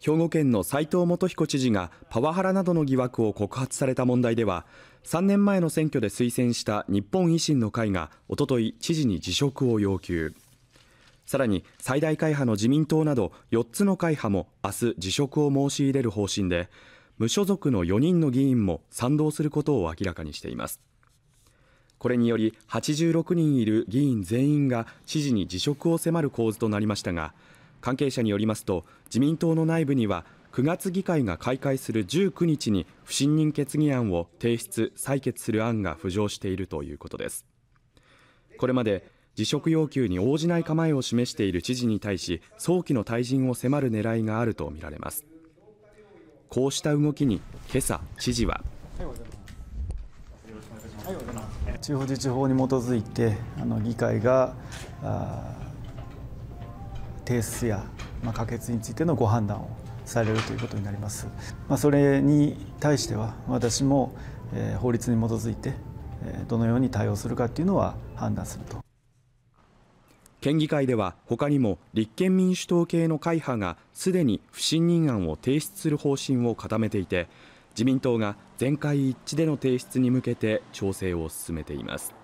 兵庫県の斉藤元彦知事がパワハラなどの疑惑を告発された問題では3年前の選挙で推薦した日本維新の会がおととい知事に辞職を要求さらに最大会派の自民党など4つの会派も明日辞職を申し入れる方針で無所属の4人の議員も賛同することを明らかにしていますこれにより86人いる議員全員が知事に辞職を迫る構図となりましたが関係者によりますと自民党の内部には9月議会が開会する19日に不信任決議案を提出採決する案が浮上しているということですこれまで辞職要求に応じない構えを示している知事に対し早期の退陣を迫る狙いがあるとみられますこうした動きに今朝知事は地方自治法に基づいてあの議会があ提出や、まあ、可決についてのご判断をされるということになります、まあ、それに対しては私も、えー、法律に基づいて、えー、どのように対応するかというのは判断すると県議会では他にも立憲民主党系の会派がすでに不信任案を提出する方針を固めていて自民党が全会一致での提出に向けて調整を進めています。